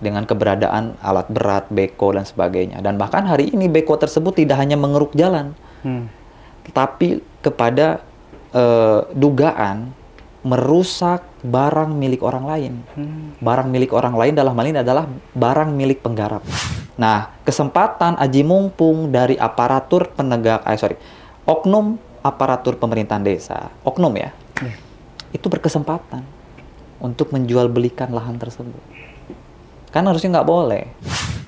dengan keberadaan alat berat, beko dan sebagainya. Dan bahkan hari ini beko tersebut tidak hanya mengeruk jalan, hmm. tapi kepada uh, dugaan merusak barang milik orang lain. Hmm. Barang milik orang lain dalam hal ini adalah barang milik penggarap. Nah, kesempatan aji mumpung dari aparatur penegak, eh, sorry, oknum aparatur pemerintahan desa, oknum ya, hmm. itu berkesempatan untuk menjual belikan lahan tersebut. Kan harusnya nggak boleh.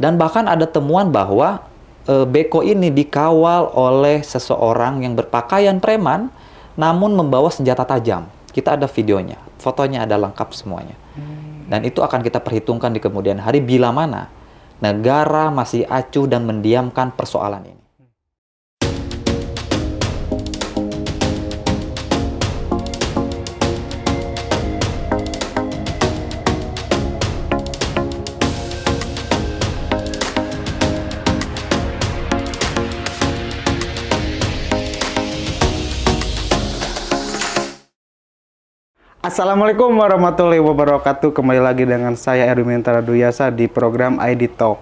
Dan bahkan ada temuan bahwa e, Beko ini dikawal oleh seseorang yang berpakaian preman namun membawa senjata tajam. Kita ada videonya, fotonya ada lengkap semuanya. Hmm. Dan itu akan kita perhitungkan di kemudian hari bila mana negara masih acuh dan mendiamkan persoalan ini. Assalamualaikum warahmatullahi wabarakatuh. Kembali lagi dengan saya Erwin Duyasa di program ID Talk.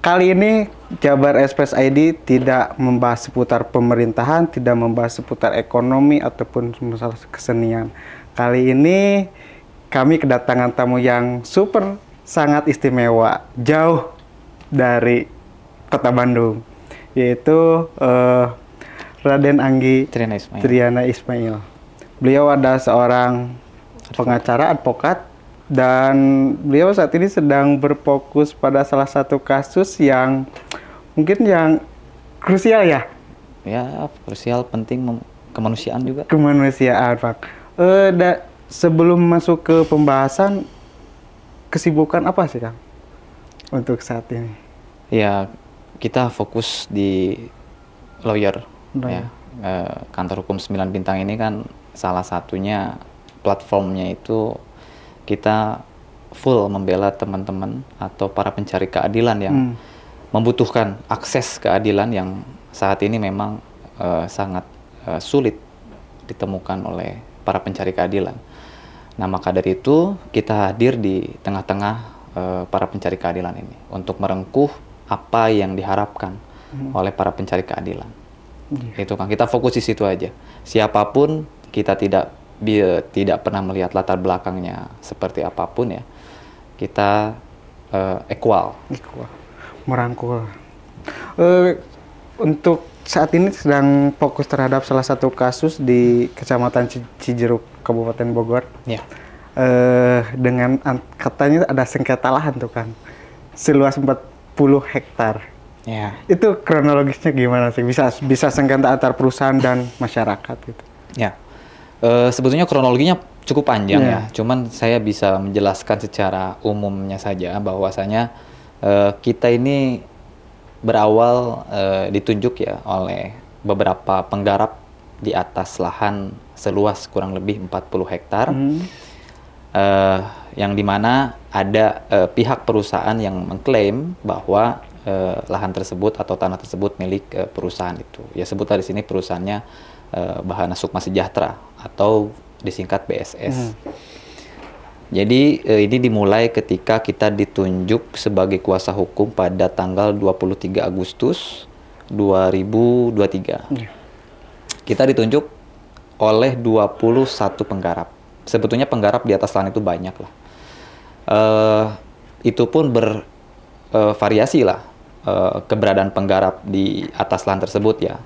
Kali ini Jabar Express ID tidak membahas seputar pemerintahan, tidak membahas seputar ekonomi ataupun masalah kesenian. Kali ini kami kedatangan tamu yang super sangat istimewa, jauh dari Kota Bandung, yaitu uh, Raden Anggi Triana Ismail. Triana Ismail. Beliau ada seorang pengacara advokat dan beliau saat ini sedang berfokus pada salah satu kasus yang mungkin yang krusial ya. Ya, krusial penting kemanusiaan juga. Kemanusiaan, Pak. Eh da, sebelum masuk ke pembahasan kesibukan apa sih, Kang? Untuk saat ini. Ya, kita fokus di lawyer. Ya. lawyer. Ya. Eh, kantor hukum 9 bintang ini kan salah satunya platformnya itu kita full membela teman-teman atau para pencari keadilan yang hmm. membutuhkan akses keadilan yang saat ini memang uh, sangat uh, sulit ditemukan oleh para pencari keadilan. Nah, maka dari itu kita hadir di tengah-tengah uh, para pencari keadilan ini untuk merengkuh apa yang diharapkan hmm. oleh para pencari keadilan. Hmm. Itu kan kita fokus di situ aja. Siapapun kita tidak dia tidak pernah melihat latar belakangnya seperti apapun ya kita uh, equal equal merangkul uh, untuk saat ini sedang fokus terhadap salah satu kasus di kecamatan Cijeruk Kabupaten Bogor ya yeah. uh, dengan katanya ada sengketa lahan tuh kan seluas 40 hektar ya yeah. itu kronologisnya gimana sih bisa bisa sengketa antar perusahaan dan masyarakat gitu ya yeah Eh, sebetulnya kronologinya cukup panjang yeah. ya. Cuman saya bisa menjelaskan secara umumnya saja bahwasanya uh, kita ini berawal uh, ditunjuk ya oleh beberapa penggarap di atas lahan seluas kurang lebih 40 hektar. Mm. Uh, yang dimana ada uh, pihak perusahaan yang mengklaim bahwa uh, lahan tersebut atau tanah tersebut milik uh, perusahaan itu. Ya sebutlah di sini perusahaannya uh, Bahana Sukma Sejahtera atau disingkat BSS. Hmm. Jadi eh, ini dimulai ketika kita ditunjuk sebagai kuasa hukum pada tanggal 23 Agustus 2023. Hmm. Iya. Kita ditunjuk oleh 21 penggarap. Sebetulnya penggarap di atas tanah itu banyak lah. Uh, itu pun bervariasi eh, uh, lah uh, keberadaan penggarap di atas lahan tersebut ya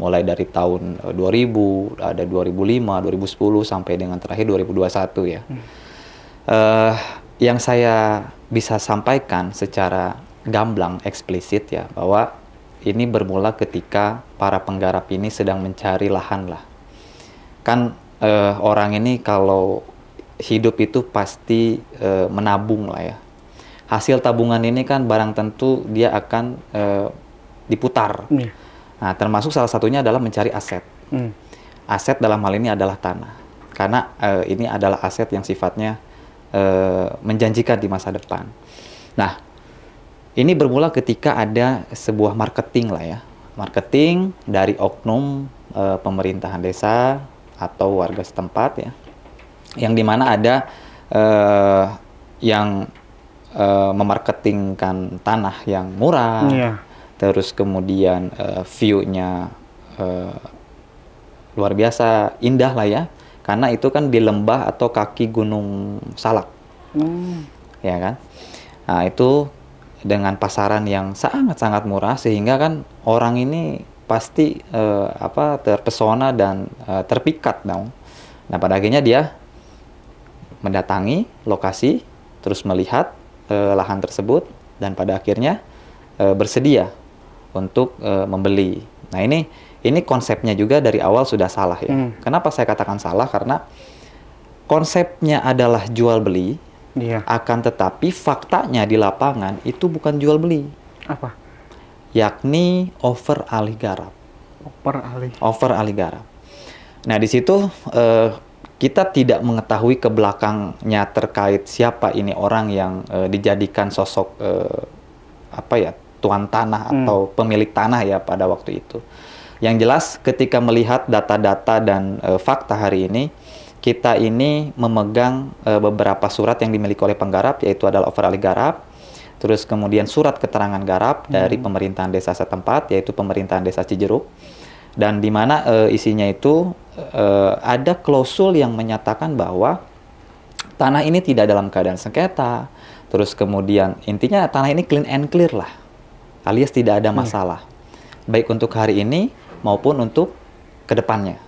mulai dari tahun 2000 eh, ada 2005 2010 sampai dengan terakhir 2021 ya hmm. uh, yang saya bisa sampaikan secara gamblang eksplisit ya bahwa ini bermula ketika para penggarap ini sedang mencari lahan lah kan uh, orang ini kalau hidup itu pasti uh, menabung lah ya hasil tabungan ini kan barang tentu dia akan uh, diputar hmm. Nah, termasuk salah satunya adalah mencari aset. Hmm. Aset dalam hal ini adalah tanah, karena uh, ini adalah aset yang sifatnya uh, menjanjikan di masa depan. Nah, ini bermula ketika ada sebuah marketing lah ya, marketing dari oknum uh, pemerintahan desa atau warga setempat ya, yang dimana ada yang memarketingkan tanah yang murah. Yeah terus kemudian uh, view-nya uh, luar biasa indah lah ya karena itu kan di lembah atau kaki gunung salak hmm. ya kan nah itu dengan pasaran yang sangat sangat murah sehingga kan orang ini pasti uh, apa terpesona dan uh, terpikat dong nah pada akhirnya dia mendatangi lokasi terus melihat uh, lahan tersebut dan pada akhirnya bersedia untuk uh, membeli. Nah ini ini konsepnya juga dari awal sudah salah ya. Hmm. Kenapa saya katakan salah? Karena konsepnya adalah jual beli, Iya. akan tetapi faktanya di lapangan itu bukan jual beli. Apa? Yakni over alih garap. Over alih. Over alih garap. Nah di situ eh, kita tidak mengetahui ke belakangnya terkait siapa ini orang yang eh, dijadikan sosok apa ya tuan tanah hmm. atau hmm. pemilik tanah ya pada waktu itu. Yang jelas ketika melihat data-data dan e, fakta hari ini, kita ini memegang e, beberapa surat yang dimiliki oleh penggarap yaitu adalah overall garap, terus kemudian surat keterangan garap hmm. dari pemerintahan desa setempat yaitu pemerintahan desa Cijeruk dan di mana e, isinya itu e, ada klausul yang menyatakan bahwa tanah ini tidak dalam keadaan sengketa, terus kemudian intinya tanah ini clean and clear lah alias tidak ada hmm. masalah. Hmm. Baik untuk hari ini maupun untuk kedepannya.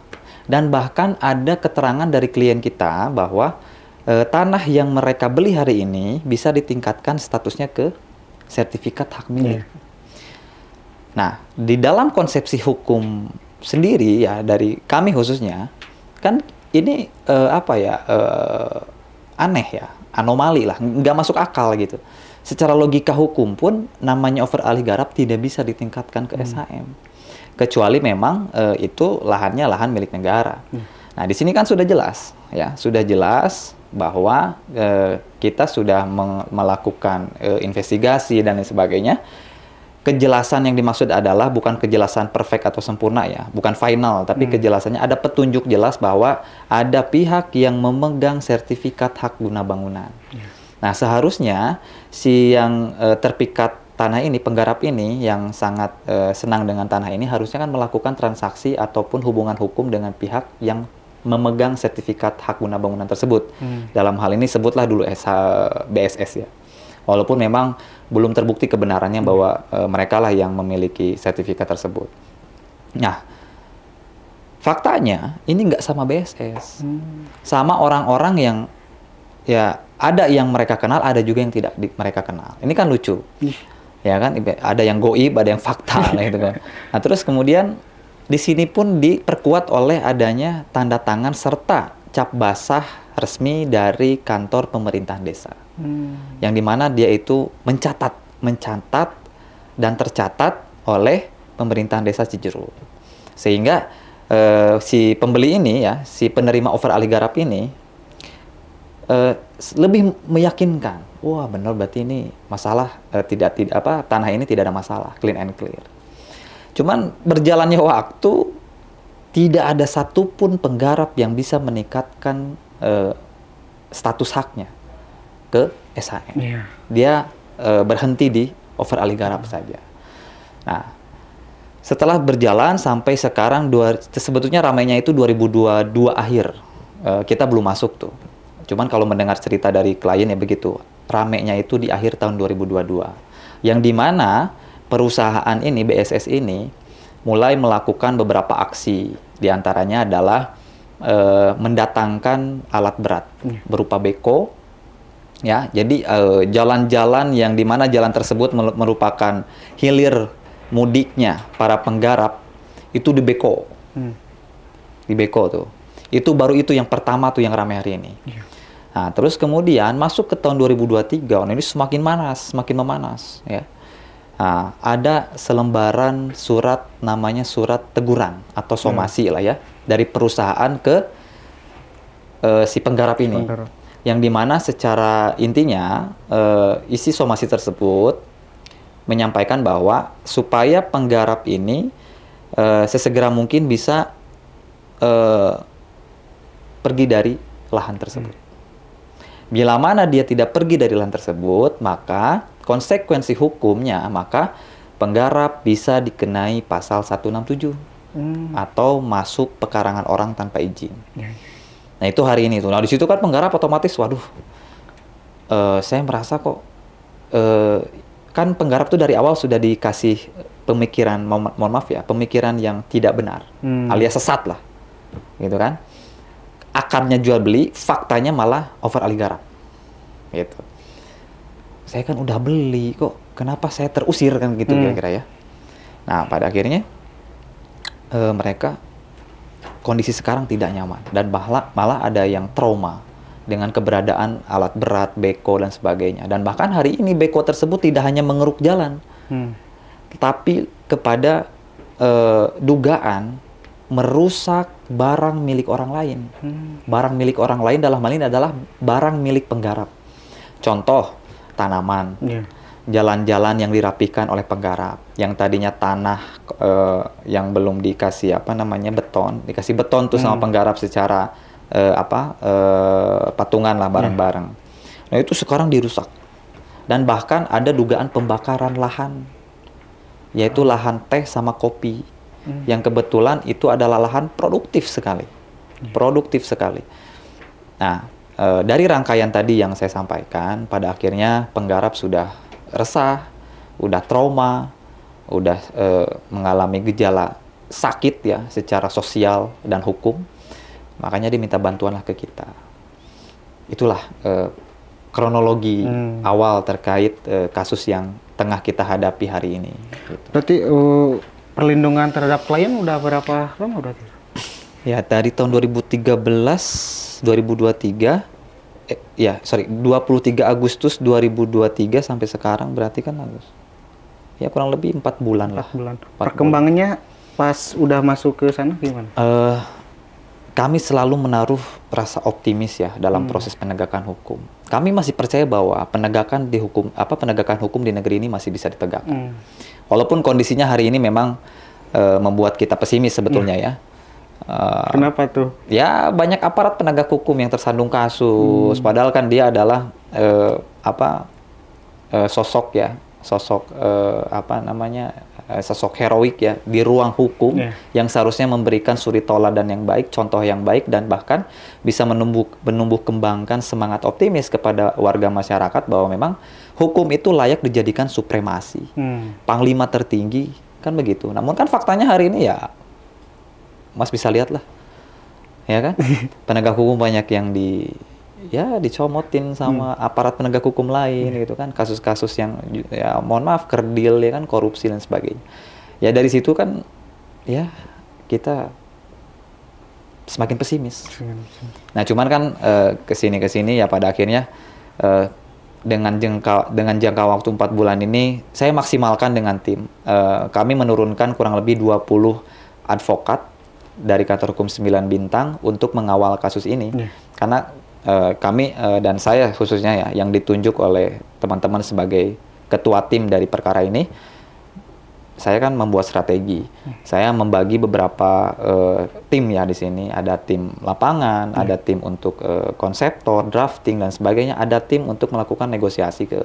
Dan bahkan ada keterangan dari klien kita bahwa e, tanah yang mereka beli hari ini bisa ditingkatkan statusnya ke sertifikat hak milik. Hmm. Nah, di dalam konsepsi hukum sendiri ya dari kami khususnya kan ini e, apa ya e, aneh ya anomali lah, nggak masuk akal gitu. Secara logika hukum pun namanya over alih garap tidak bisa ditingkatkan ke hmm. SHM. Kecuali memang e, itu lahannya lahan milik negara. Hmm. Nah, di sini kan sudah jelas ya, sudah jelas bahwa e, kita sudah melakukan e, investigasi dan lain sebagainya kejelasan yang dimaksud adalah bukan kejelasan perfect atau sempurna ya, bukan final, tapi hmm. kejelasannya ada petunjuk jelas bahwa ada pihak yang memegang sertifikat hak guna bangunan. Yeah. Nah, seharusnya si yang e, terpikat tanah ini, penggarap ini yang sangat e, senang dengan tanah ini harusnya kan melakukan transaksi ataupun hubungan hukum dengan pihak yang memegang sertifikat hak guna bangunan tersebut. Hmm. Dalam hal ini sebutlah dulu SH, BSS ya. Walaupun memang belum terbukti kebenarannya bahwa e, mereka lah yang memiliki sertifikat tersebut. Nah, faktanya ini nggak sama BSS, hmm. sama orang-orang yang ya ada yang mereka kenal, ada juga yang tidak di, mereka kenal. Ini kan lucu, Ih. ya kan? Ada yang goib, ada yang fakta, lah itu kan. Nah terus kemudian di sini pun diperkuat oleh adanya tanda tangan serta cap basah resmi dari kantor pemerintahan desa. Hmm. yang dimana dia itu mencatat mencatat dan tercatat oleh pemerintahan desa Cijeruk sehingga uh, si pembeli ini ya si penerima over alih ini uh, lebih meyakinkan wah benar berarti ini masalah uh, tidak tidak apa tanah ini tidak ada masalah clean and clear cuman berjalannya waktu tidak ada satupun penggarap yang bisa meningkatkan uh, status haknya ke SHM. Yeah. Iya. Dia uh, berhenti di over aligarap hmm. saja. Nah, setelah berjalan sampai sekarang dua, sebetulnya ramainya itu 2022 akhir. Uh, kita belum masuk tuh. Cuman kalau mendengar cerita dari klien ya begitu. Ramainya itu di akhir tahun 2022. Yang dimana perusahaan ini, BSS ini, mulai melakukan beberapa aksi. Di antaranya adalah e, mendatangkan alat berat iya. berupa beko ya jadi eh, jalan-jalan uh, yang dimana jalan tersebut merupakan hilir mudiknya para penggarap itu di Beko hmm. di Beko tuh itu baru itu yang pertama tuh yang ramai hari ini yeah. nah terus kemudian masuk ke tahun 2023 ini semakin panas semakin memanas ya nah, ada selembaran surat namanya surat teguran atau somasi hmm. lah ya dari perusahaan ke uh, si penggarap ini penggarap yang dimana secara intinya uh, isi somasi tersebut menyampaikan bahwa supaya penggarap ini uh, sesegera mungkin bisa uh, pergi dari lahan tersebut. Hmm. Bila mana dia tidak pergi dari lahan tersebut, maka konsekuensi hukumnya maka penggarap bisa dikenai pasal 167 hmm. atau masuk pekarangan orang tanpa izin. Hmm. Nah itu hari ini tuh. Nah di situ kan penggarap otomatis, waduh, uh, saya merasa kok uh, kan penggarap tuh dari awal sudah dikasih pemikiran, mo mohon maaf ya, pemikiran yang tidak benar, hmm. alias sesat lah, gitu kan? Akarnya jual beli, faktanya malah over aligarap, gitu. Saya kan udah beli kok, kenapa saya terusir kan gitu hmm. kira-kira hmm. ya? Nah pada akhirnya uh, mereka kondisi sekarang tidak nyaman dan malah malah ada yang trauma dengan keberadaan alat berat, beko dan sebagainya. Dan bahkan hari ini beko tersebut tidak hanya mengeruk jalan, hmm. tapi kepada eh, dugaan merusak barang milik orang lain. Hmm. Barang milik orang lain dalam hal ini adalah barang milik penggarap. Contoh tanaman, yeah jalan-jalan yang dirapikan oleh penggarap yang tadinya tanah uh, yang belum dikasih apa namanya beton dikasih beton tuh hmm. sama penggarap secara uh, apa uh, patungan lah bareng-bareng hmm. nah itu sekarang dirusak dan bahkan ada dugaan pembakaran lahan yaitu hmm. lahan teh sama kopi hmm. yang kebetulan itu adalah lahan produktif sekali hmm. produktif sekali nah uh, dari rangkaian tadi yang saya sampaikan pada akhirnya penggarap sudah resah, udah trauma, udah e, mengalami gejala sakit ya secara sosial dan hukum, makanya dia minta bantuanlah ke kita. Itulah e, kronologi hmm. awal terkait e, kasus yang tengah kita hadapi hari ini. Gitu. Berarti uh, perlindungan terhadap klien udah berapa lama berarti? Ya dari tahun 2013 2023 eh, ya sorry 23 Agustus 2023 sampai sekarang berarti kan Agus ya kurang lebih empat bulan 4 lah bulan. 4 perkembangannya bulan. pas udah masuk ke sana gimana uh, kami selalu menaruh rasa optimis ya dalam hmm. proses penegakan hukum kami masih percaya bahwa penegakan di hukum apa penegakan hukum di negeri ini masih bisa ditegakkan hmm. walaupun kondisinya hari ini memang uh, membuat kita pesimis sebetulnya hmm. ya Ah, Kenapa tuh? Ya banyak aparat penegak hukum yang tersandung kasus. Hmm. Padahal kan dia adalah uh, apa uh, sosok ya, sosok uh, apa namanya uh, sosok heroik ya di ruang hukum yeah. yang seharusnya memberikan suri toladan yang baik, contoh yang baik dan bahkan bisa menumbuh menumbuh kembangkan semangat optimis kepada warga masyarakat bahwa memang hukum itu layak dijadikan supremasi, hmm. panglima tertinggi kan begitu. Namun kan faktanya hari ini ya Mas bisa lihat lah. Ya kan? Penegak hukum banyak yang di ya dicomotin sama hmm. aparat penegak hukum lain hmm. gitu kan kasus-kasus yang ya mohon maaf kerdil ya kan korupsi dan sebagainya ya dari situ kan ya kita semakin pesimis nah cuman kan uh, kesini kesini ya pada akhirnya uh, dengan jangka dengan jangka waktu empat bulan ini saya maksimalkan dengan tim uh, kami menurunkan kurang lebih 20 advokat dari kantor hukum 9 bintang untuk mengawal kasus ini yeah. karena uh, kami uh, dan saya khususnya ya yang ditunjuk oleh teman-teman sebagai ketua tim dari perkara ini saya kan membuat strategi. Hmm. Saya membagi beberapa uh, tim ya di sini. Ada tim lapangan, yeah. ada tim untuk uh, konseptor, drafting dan sebagainya. Ada tim untuk melakukan negosiasi ke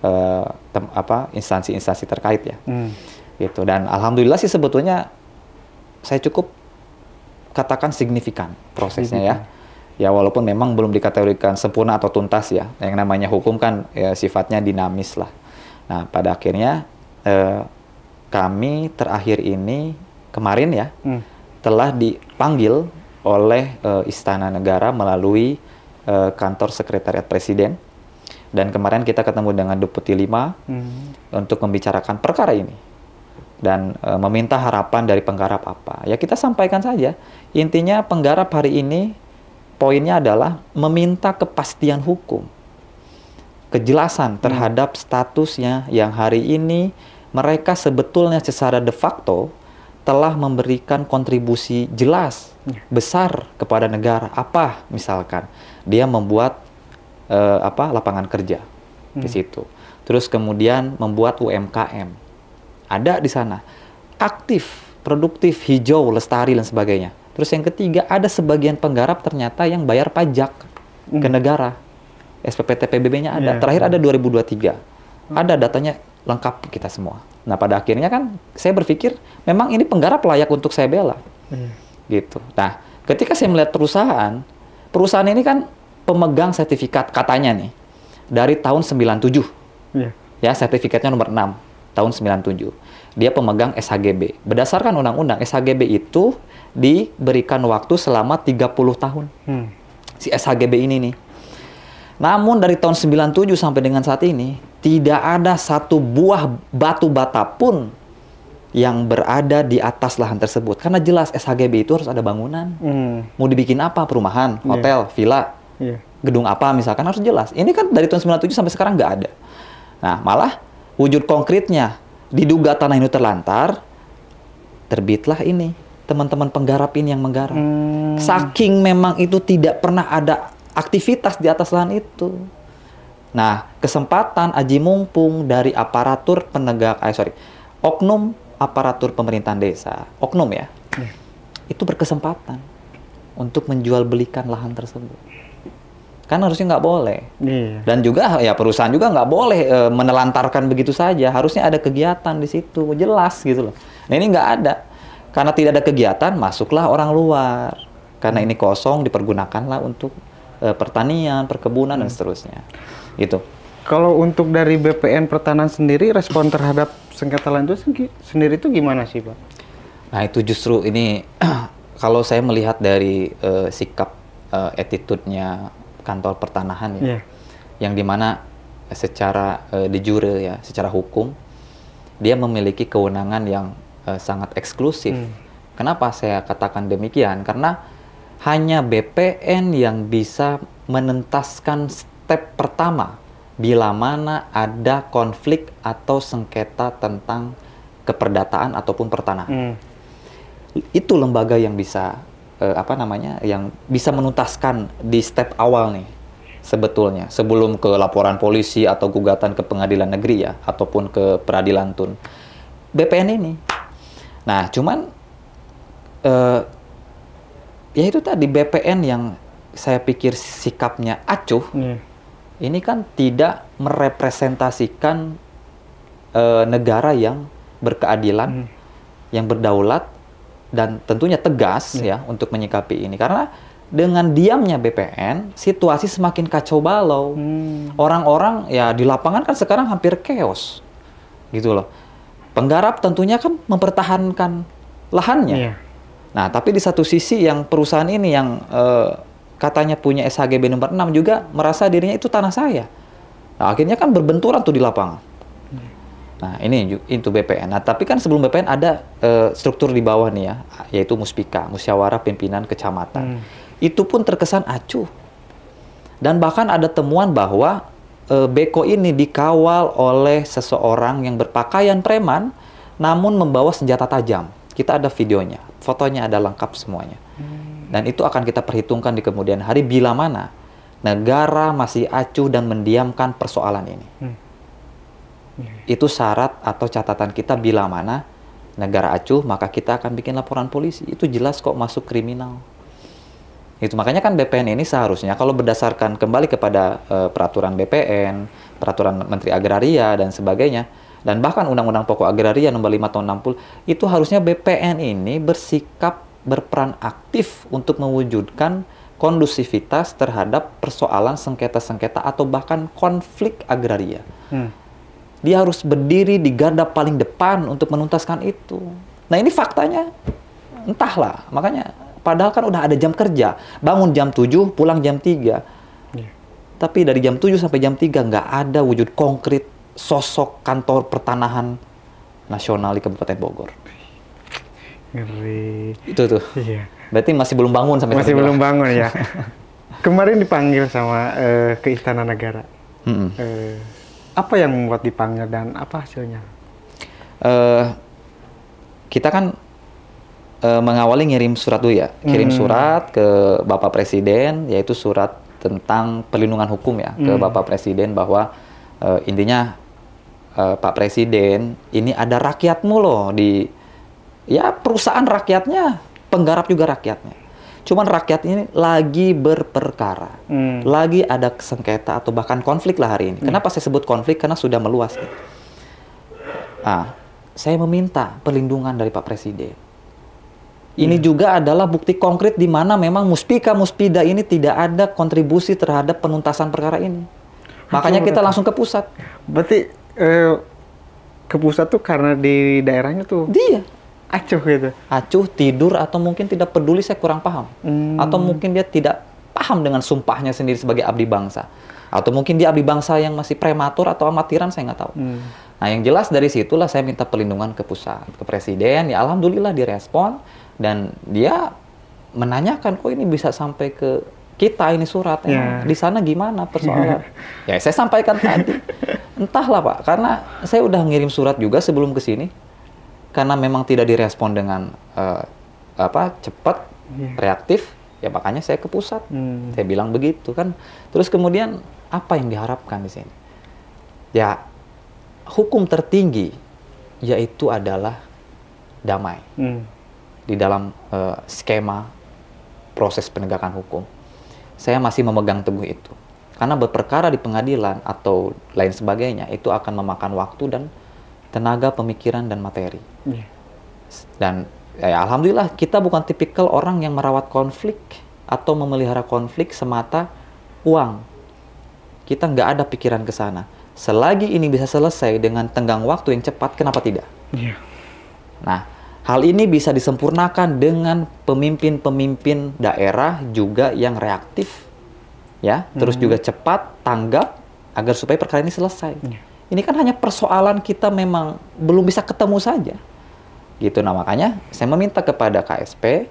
uh, instansi-instansi terkait ya. Hmm. Gitu. Dan alhamdulillah sih sebetulnya saya cukup katakan signifikan prosesnya ya. Ya walaupun memang belum dikategorikan sempurna atau tuntas ya. Yang namanya hukum kan ya, sifatnya dinamis lah. Nah pada akhirnya eh, kami terakhir ini kemarin ya hmm. telah dipanggil oleh eh, Istana Negara melalui eh, kantor Sekretariat Presiden dan kemarin kita ketemu dengan Deputi Lima hmm. untuk membicarakan perkara ini dan e, meminta harapan dari penggarap apa. Ya kita sampaikan saja. Intinya penggarap hari ini poinnya adalah meminta kepastian hukum. Kejelasan terhadap hmm. statusnya yang hari ini mereka sebetulnya secara de facto telah memberikan kontribusi jelas ya. besar kepada negara. Apa misalkan dia membuat e, apa lapangan kerja di hmm. situ. Terus kemudian membuat UMKM ada di sana. Aktif, produktif, hijau, lestari dan sebagainya. Terus yang ketiga ada sebagian penggarap ternyata yang bayar pajak ke hmm. negara. SPPT PBB-nya ada. Yeah. Terakhir ada 2023. Hmm. Ada datanya lengkap kita semua. Nah pada akhirnya kan saya berpikir memang ini penggarap layak untuk saya bela. Hmm. Gitu. Nah ketika saya melihat perusahaan, perusahaan ini kan pemegang sertifikat katanya nih dari tahun 97. Yeah. Iya. Ya sertifikatnya nomor 6 tahun 97. Dia pemegang SHGB. Berdasarkan undang-undang, SHGB itu diberikan waktu selama 30 tahun. Hmm. Si SHGB ini nih. Namun dari tahun 97 sampai dengan saat ini, tidak ada satu buah batu bata pun yang berada di atas lahan tersebut. Karena jelas SHGB itu harus ada bangunan. Hmm. Mau dibikin apa? Perumahan, iya. hotel, yeah. villa, yeah. gedung apa misalkan harus jelas. Ini kan dari tahun 97 sampai sekarang nggak ada. Nah, malah Wujud konkretnya, diduga tanah ini terlantar, terbitlah ini teman-teman penggarap ini yang menggarap. Hmm. Saking memang itu tidak pernah ada aktivitas di atas lahan itu. Nah, kesempatan aji mumpung dari aparatur penegak, eh sorry, oknum aparatur pemerintahan desa, oknum ya, yeah. itu berkesempatan untuk menjual belikan lahan tersebut kan harusnya nggak boleh Iya. dan juga ya perusahaan juga nggak boleh e, menelantarkan begitu saja harusnya ada kegiatan di situ jelas gitu loh nah ini nggak ada karena tidak ada kegiatan masuklah orang luar karena hmm. ini kosong dipergunakanlah untuk e, pertanian perkebunan hmm. dan seterusnya gitu kalau untuk dari BPN Pertanahan sendiri respon terhadap sengketa lanjut sendiri itu gimana sih pak? Nah itu justru ini kalau saya melihat dari e, sikap uh, attitude-nya kantor pertanahan ya, yeah. yang dimana eh, secara uh, eh, de jure ya, secara hukum dia memiliki kewenangan yang uh, sangat eksklusif. Hmm. Kenapa saya katakan demikian? Karena hanya BPN yang bisa menentaskan step pertama bila mana ada konflik atau sengketa tentang keperdataan ataupun pertanahan. Hmm. Itu lembaga yang bisa uh, apa namanya yang bisa menuntaskan di step awal nih sebetulnya sebelum ke laporan polisi atau gugatan ke pengadilan negeri ya ataupun ke peradilan tun BPN ini nah cuman uh, ya itu tadi BPN yang saya pikir sikapnya acuh iya. ini kan tidak merepresentasikan uh, negara yang berkeadilan mm. yang berdaulat dan tentunya tegas yeah. ya untuk menyikapi ini karena dengan diamnya BPN, situasi semakin kacau balau. Hmm. Orang-orang hmm. ya di lapangan kan sekarang hampir chaos, gitu loh. Penggarap tentunya kan mempertahankan lahannya. Yeah. Nah, tapi di satu sisi yang perusahaan ini yang eh, katanya punya SHGB nomor 6 juga merasa dirinya itu tanah saya. Nah, akhirnya kan berbenturan tuh di lapangan. Nah, ini itu BPN. Nah, tapi kan sebelum BPN ada e, struktur di bawah nih ya, yaitu Muspika, Musyawarah Pimpinan Kecamatan. Hmm. Itu pun terkesan acuh. Dan bahkan ada temuan bahwa e, Beko ini dikawal oleh seseorang yang berpakaian preman namun membawa senjata tajam. Kita ada videonya, fotonya ada lengkap semuanya. Hmm. Dan itu akan kita perhitungkan di kemudian hari bila mana negara masih acuh dan mendiamkan persoalan ini. Hmm. Iya. Itu syarat atau catatan kita bila mana negara acuh maka kita akan bikin laporan polisi. Itu jelas kok masuk kriminal. Itu makanya kan BPN ini seharusnya kalau berdasarkan kembali kepada uh, peraturan BPN, peraturan Menteri Agraria dan sebagainya dan bahkan Undang-Undang Pokok Agraria nomor 5 tahun 60 itu harusnya BPN ini bersikap berperan aktif untuk mewujudkan kondusivitas terhadap persoalan sengketa-sengketa atau bahkan konflik agraria. Hmm dia harus berdiri di garda paling depan untuk menuntaskan itu. Nah ini faktanya, entahlah. Makanya, padahal kan udah ada jam kerja. Bangun jam 7, pulang jam 3. Yeah. Tapi dari jam 7 sampai jam 3 nggak ada wujud konkret sosok kantor pertanahan nasional di Kabupaten Bogor. Ngeri. Itu tuh. Iya. Berarti masih belum bangun sampai Masih belum lah. bangun ya. Kemarin dipanggil sama uh, ke Istana Negara. Mm Uh, apa yang membuat dipanggil dan apa hasilnya? Uh, kita kan uh, mengawali ngirim surat dulu ya, kirim hmm. surat ke Bapak Presiden, yaitu surat tentang perlindungan hukum ya hmm. ke Bapak Presiden bahwa uh, intinya uh, Pak Presiden ini ada rakyatmu loh di ya perusahaan rakyatnya, penggarap juga rakyatnya. Cuman rakyat ini lagi berperkara, hmm. lagi ada sengketa atau bahkan konflik lah hari ini. Hmm. Kenapa saya sebut konflik? Karena sudah meluas. Gitu. Nah, saya meminta perlindungan dari Pak Presiden. Ini hmm. juga adalah bukti konkret di mana memang muspika muspida ini tidak ada kontribusi terhadap penuntasan perkara ini. Makanya kita langsung ke pusat. Berarti eh, ke pusat tuh karena di daerahnya tuh. Dia acuh gitu acuh tidur atau mungkin tidak peduli saya kurang paham hmm. atau mungkin dia tidak paham dengan sumpahnya sendiri sebagai abdi bangsa atau mungkin dia abdi bangsa yang masih prematur atau amatiran saya nggak tahu. Hmm. Nah yang jelas dari situlah saya minta perlindungan ke pusat, ke presiden. Ya alhamdulillah direspon dan dia menanyakan kok oh, ini bisa sampai ke kita ini surat yeah. Ya. di sana gimana persoalan? Ya saya sampaikan tadi. Entahlah Pak, karena saya udah ngirim surat juga sebelum ke sini karena memang tidak direspon dengan uh, apa cepat yeah. reaktif ya makanya saya ke pusat hmm. saya bilang begitu kan terus kemudian apa yang diharapkan di sini ya hukum tertinggi yaitu adalah damai hmm. di dalam uh, skema proses penegakan hukum saya masih memegang teguh itu karena berperkara di pengadilan atau lain sebagainya itu akan memakan waktu dan tenaga, pemikiran, dan materi. Yeah. Dan ya, alhamdulillah kita bukan tipikal orang yang merawat konflik atau memelihara konflik semata uang. Kita nggak ada pikiran ke sana. Selagi ini bisa selesai dengan tenggang waktu yang cepat, kenapa tidak? Yeah. Nah, hal ini bisa disempurnakan dengan pemimpin-pemimpin daerah juga yang reaktif, ya, terus mm -hmm. juga cepat tanggap agar supaya perkara ini selesai. Yeah. Ini kan hanya persoalan kita memang belum bisa ketemu saja. Gitu nah makanya saya meminta kepada KSP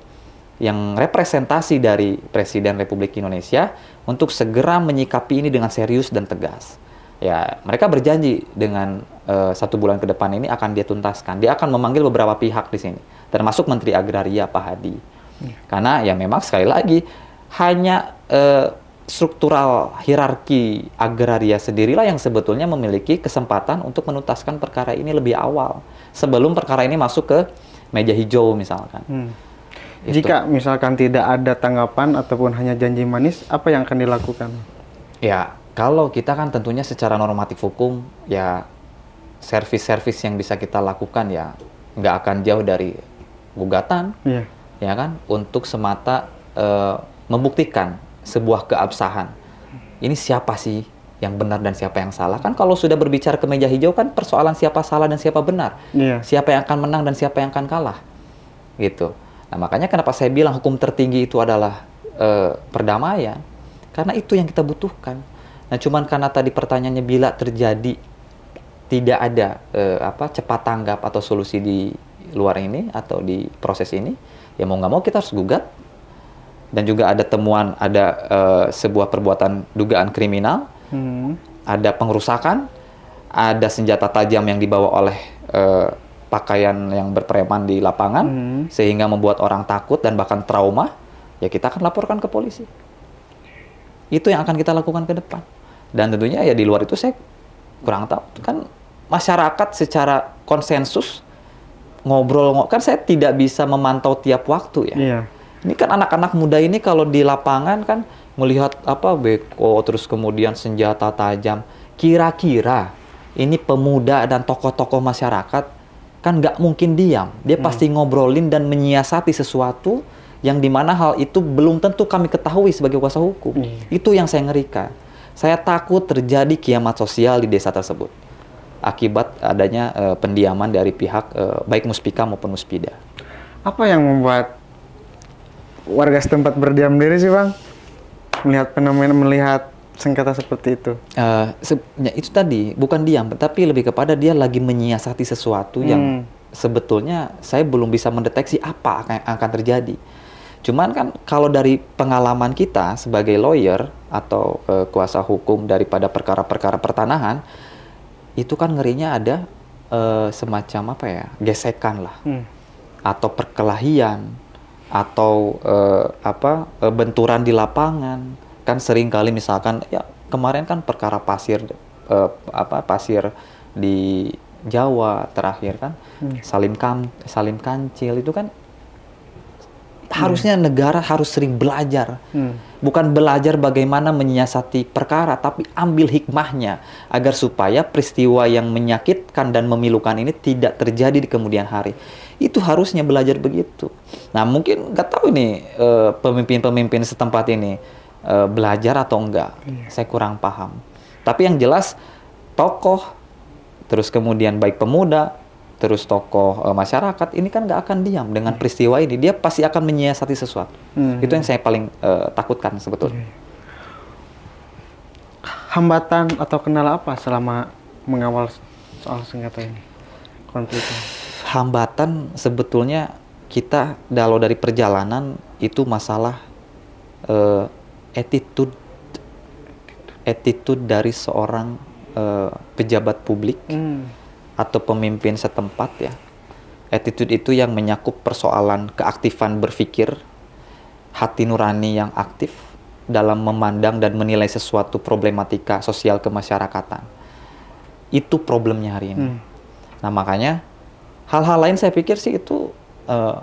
yang representasi dari Presiden Republik Indonesia untuk segera menyikapi ini dengan serius dan tegas. Ya, mereka berjanji dengan uh, satu bulan ke depan ini akan dia tuntaskan. Dia akan memanggil beberapa pihak di sini, termasuk Menteri Agraria Pak Hadi. Ya. Karena ya memang sekali lagi hanya uh, struktural hierarki agraria sendirilah yang sebetulnya memiliki kesempatan untuk menuntaskan perkara ini lebih awal sebelum perkara ini masuk ke meja hijau misalkan. Hmm. Gitu. Jika misalkan tidak ada tanggapan ataupun hanya janji manis, apa yang akan dilakukan? Ya, kalau kita kan tentunya secara normatif hukum ya servis-servis yang bisa kita lakukan ya nggak akan jauh dari gugatan, yeah. ya kan, untuk semata uh, membuktikan sebuah keabsahan. Ini siapa sih yang benar dan siapa yang salah? Kan kalau sudah berbicara ke meja hijau kan persoalan siapa salah dan siapa benar. Yeah. Siapa yang akan menang dan siapa yang akan kalah. Gitu. Nah, makanya kenapa saya bilang hukum tertinggi itu adalah uh, perdamaian. Karena itu yang kita butuhkan. Nah, cuman karena tadi pertanyaannya bila terjadi tidak ada uh, apa cepat tanggap atau solusi di luar ini atau di proses ini, ya mau nggak mau kita harus gugat dan juga ada temuan ada uh, sebuah perbuatan dugaan kriminal, hmm. ada pengerusakan, ada senjata tajam yang dibawa oleh uh, pakaian yang berpreman di lapangan hmm. sehingga membuat orang takut dan bahkan trauma, ya kita akan laporkan ke polisi. Itu yang akan kita lakukan ke depan. Dan tentunya ya di luar itu saya kurang tahu kan masyarakat secara konsensus ngobrol kan saya tidak bisa memantau tiap waktu ya. Yeah ini kan anak-anak muda ini kalau di lapangan kan melihat apa beko terus kemudian senjata tajam. Kira-kira ini pemuda dan tokoh-tokoh masyarakat kan nggak mungkin diam. Dia hmm. pasti ngobrolin dan menyiasati sesuatu yang dimana hal itu belum tentu kami ketahui sebagai kuasa hukum. Hmm. Itu yang saya ngerikan. Saya takut terjadi kiamat sosial di desa tersebut akibat adanya uh, pendiaman dari pihak uh, baik Muspika maupun Muspida. Apa yang membuat warga setempat berdiam diri sih bang melihat fenomena melihat sengketa seperti itu? Uh, se ya, itu tadi bukan diam, tapi lebih kepada dia lagi menyiasati sesuatu hmm. yang sebetulnya saya belum bisa mendeteksi apa akan, akan terjadi. Cuman kan kalau dari pengalaman kita sebagai lawyer atau uh, kuasa hukum daripada perkara-perkara pertanahan, itu kan ngerinya ada uh, semacam apa ya gesekan lah, hmm. atau perkelahian atau eh, apa eh, benturan di lapangan kan sering kali misalkan ya kemarin kan perkara pasir eh, apa pasir di Jawa terakhir kan hmm. Salim Kam Salim Kancil itu kan Hmm. Harusnya negara harus sering belajar. Hmm. Bukan belajar bagaimana menyiasati perkara, tapi ambil hikmahnya agar supaya peristiwa yang menyakitkan dan memilukan ini tidak terjadi di kemudian hari. Itu harusnya belajar begitu. Nah, mungkin nggak tahu ini eh, pemimpin-pemimpin setempat ini eh, belajar atau enggak. Hmm. Saya kurang paham. Tapi yang jelas tokoh terus kemudian baik pemuda terus tokoh e, masyarakat ini kan nggak akan diam dengan hmm. peristiwa ini dia pasti akan menyiasati sesuatu hmm. itu yang saya paling e, takutkan sebetulnya iya, iya. hambatan atau kendala apa selama mengawal soal sengketa ini konflik hambatan sebetulnya kita kalau dari perjalanan itu masalah uh, attitude attitude dari seorang uh, pejabat publik mm atau pemimpin setempat ya. Attitude itu yang menyakup persoalan keaktifan berpikir, hati nurani yang aktif dalam memandang dan menilai sesuatu problematika sosial kemasyarakatan. Itu problemnya hari ini. Hmm. Nah makanya hal-hal lain saya pikir sih itu uh,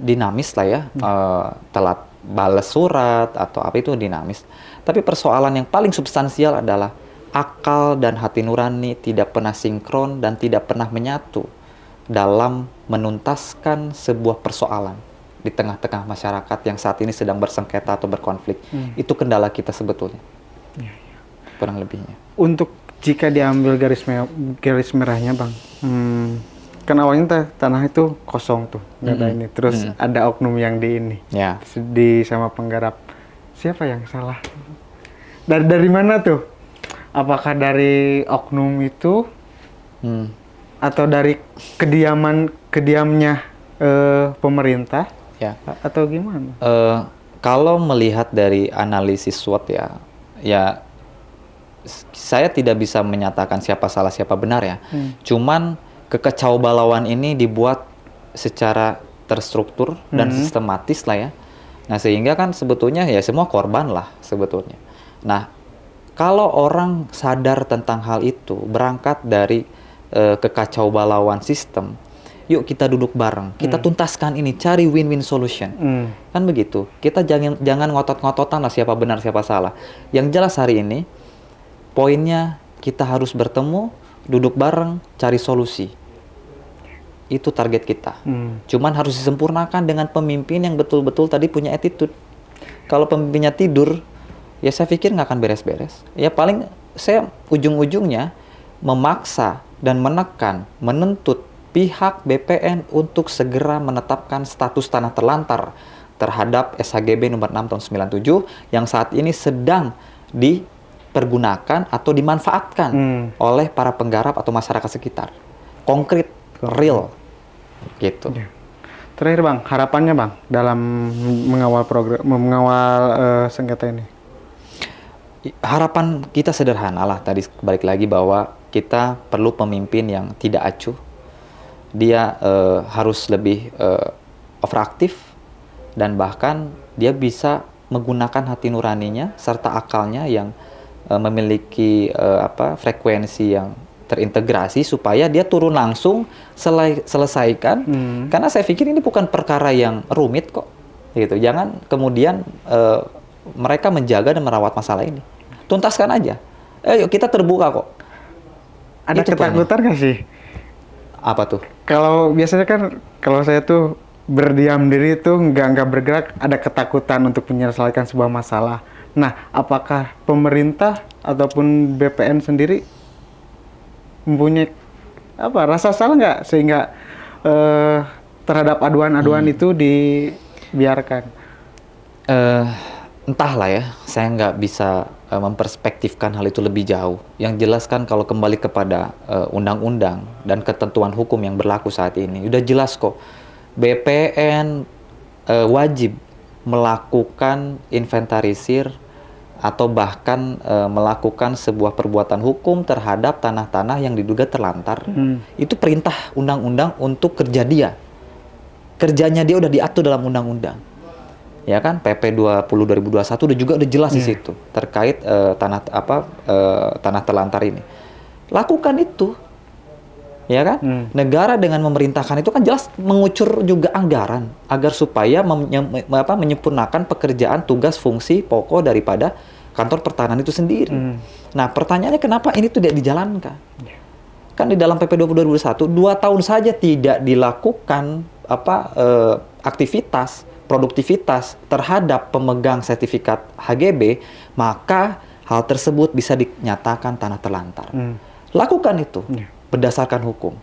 dinamis lah ya, hmm. uh, telat bales surat atau apa itu dinamis. Tapi persoalan yang paling substansial adalah akal dan hati nurani tidak pernah sinkron dan tidak pernah menyatu dalam menuntaskan sebuah persoalan di tengah-tengah masyarakat yang saat ini sedang bersengketa atau berkonflik. Hmm. Itu kendala kita sebetulnya. Ya, ya. Kurang lebihnya. Untuk jika diambil garis me garis merahnya, Bang. Hmm, kan awalnya tanah itu kosong tuh, -hmm. ini. Terus -hmm. ada oknum yang di ini. Ya. Di sama penggarap. Siapa yang salah? Dari dari mana tuh? apakah dari oknum itu hmm. atau dari kediaman kediamnya uh, pemerintah ya atau gimana uh, kalau melihat dari analisis SWOT ya ya saya tidak bisa menyatakan siapa salah siapa benar ya hmm. cuman kekecau balauan ini dibuat secara terstruktur dan hmm. sistematis lah ya nah sehingga kan sebetulnya ya semua korban lah sebetulnya nah kalau orang sadar tentang hal itu, berangkat dari uh, kekacau balauan sistem, yuk kita duduk bareng, kita hmm. tuntaskan ini, cari win-win solution. Hmm. Kan begitu. Kita jangan jangan ngotot-ngototan lah siapa benar siapa salah. Yang jelas hari ini poinnya kita harus bertemu, duduk bareng, cari solusi. Itu target kita. Hmm. Cuman harus disempurnakan dengan pemimpin yang betul-betul tadi punya attitude. Kalau pemimpinnya tidur, ya saya pikir nggak akan beres-beres. Ya paling saya ujung-ujungnya memaksa dan menekan, menuntut pihak BPN untuk segera menetapkan status tanah terlantar terhadap SHGB nomor 6 tahun 97 yang saat ini sedang dipergunakan atau dimanfaatkan hmm. oleh para penggarap atau masyarakat sekitar. Konkret, real. Gitu. Ya. Terakhir Bang, harapannya Bang dalam mengawal program mengawal uh, sengketa ini harapan kita sederhana lah tadi balik lagi bahwa kita perlu pemimpin yang tidak acuh dia uh, harus lebih uh, overaktif dan bahkan dia bisa menggunakan hati nuraninya serta akalnya yang uh, memiliki uh, apa frekuensi yang terintegrasi supaya dia turun langsung selai, selesaikan hmm. karena saya pikir ini bukan perkara yang rumit kok gitu jangan kemudian uh, mereka menjaga dan merawat masalah ini tuntaskan aja. Eh, yuk kita terbuka kok. Ada Itu ketakutan nggak sih? Apa tuh? Kalau biasanya kan kalau saya tuh berdiam diri tuh nggak nggak bergerak ada ketakutan untuk menyelesaikan sebuah masalah. Nah, apakah pemerintah ataupun BPN sendiri mempunyai apa rasa salah nggak sehingga uh, terhadap aduan-aduan hmm. itu dibiarkan? Uh, entahlah ya, saya nggak bisa uh, memperspektifkan hal itu lebih jauh. Yang jelaskan kalau kembali kepada eh, undang-undang uh, dan ketentuan hukum yang berlaku saat ini, sudah jelas kok BPN uh, eh, wajib melakukan inventarisir atau bahkan e, melakukan sebuah perbuatan hukum terhadap tanah-tanah yang diduga terlantar. Hmm. Itu perintah undang-undang untuk kerja dia. Kerjanya dia udah diatur dalam undang-undang ya kan PP 20 2021 udah juga udah jelas yeah. di iya. situ terkait uh, tanah apa uh, tanah terlantar ini. Lakukan itu. Ya kan? Hmm. Negara dengan memerintahkan itu kan jelas mengucur juga anggaran agar supaya apa, menyempurnakan pekerjaan tugas fungsi pokok daripada kantor pertahanan itu sendiri. Hmm. Nah, pertanyaannya kenapa ini tidak dijalankan? Ya. Kan di dalam PP 20 2021 dua tahun saja tidak dilakukan apa uh, aktivitas produktivitas terhadap pemegang sertifikat HGB, maka hal tersebut bisa dinyatakan tanah terlantar. Hmm. Lakukan itu yeah. berdasarkan hukum.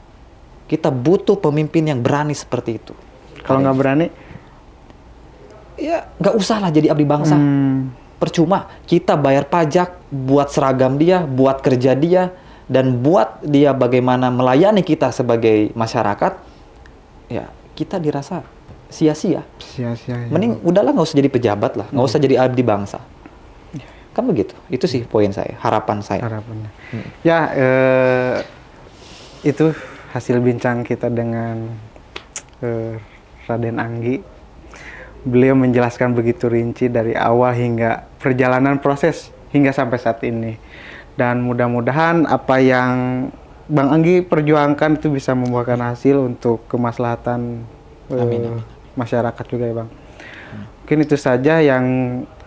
Kita butuh pemimpin yang berani seperti itu. Kalau nggak berani, ya nggak usahlah jadi abdi bangsa. Hmm. Percuma kita bayar pajak buat seragam dia, buat kerja dia, dan buat dia bagaimana melayani kita sebagai masyarakat. Ya kita dirasa sia-sia. Sia-sia. Ya. Mending udahlah nggak usah jadi pejabat lah, nggak hmm. usah jadi abdi bangsa. Ya. Kan begitu. Itu sih hmm. poin saya, harapan saya. Harapannya. Hmm. Ya ee, eh, itu hasil bincang kita dengan eh, Raden Anggi. Beliau menjelaskan begitu rinci dari awal hingga perjalanan proses hingga sampai saat ini. Dan mudah-mudahan apa yang Bang Anggi perjuangkan itu bisa membuahkan hasil untuk kemaslahatan eh, Amin, amin masyarakat juga ya bang. Mungkin itu saja yang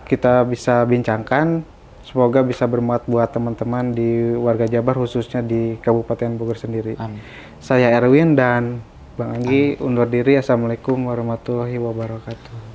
kita bisa bincangkan. Semoga bisa bermanfaat buat teman-teman di warga Jabar khususnya di Kabupaten Bogor sendiri. Amin. Saya Erwin dan Bang Anggi Amin. undur diri. Assalamualaikum warahmatullahi wabarakatuh.